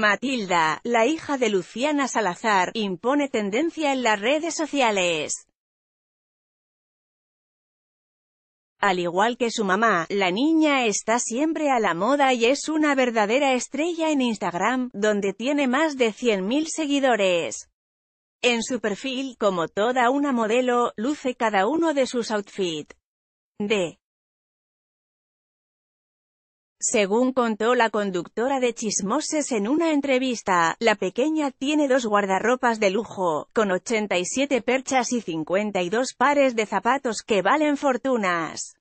Matilda, la hija de Luciana Salazar, impone tendencia en las redes sociales. Al igual que su mamá, la niña está siempre a la moda y es una verdadera estrella en Instagram, donde tiene más de 100.000 seguidores. En su perfil, como toda una modelo, luce cada uno de sus outfits. Según contó la conductora de Chismoses en una entrevista, la pequeña tiene dos guardarropas de lujo, con 87 perchas y 52 pares de zapatos que valen fortunas.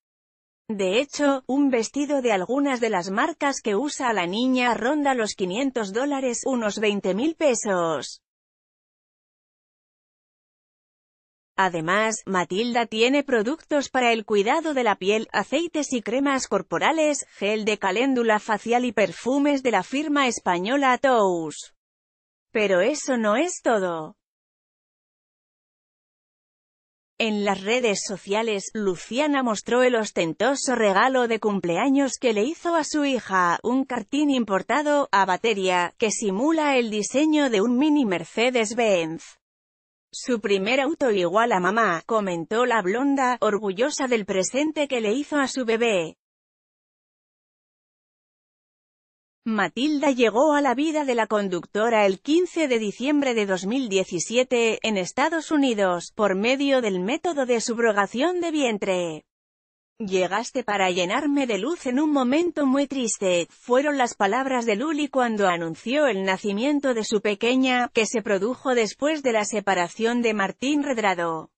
De hecho, un vestido de algunas de las marcas que usa la niña ronda los 500 dólares, unos 20 mil pesos. Además, Matilda tiene productos para el cuidado de la piel, aceites y cremas corporales, gel de caléndula facial y perfumes de la firma española Tous. Pero eso no es todo. En las redes sociales, Luciana mostró el ostentoso regalo de cumpleaños que le hizo a su hija, un cartín importado, a batería, que simula el diseño de un mini Mercedes-Benz. Su primer auto igual a mamá, comentó la blonda, orgullosa del presente que le hizo a su bebé. Matilda llegó a la vida de la conductora el 15 de diciembre de 2017, en Estados Unidos, por medio del método de subrogación de vientre. Llegaste para llenarme de luz en un momento muy triste, fueron las palabras de Luli cuando anunció el nacimiento de su pequeña, que se produjo después de la separación de Martín Redrado.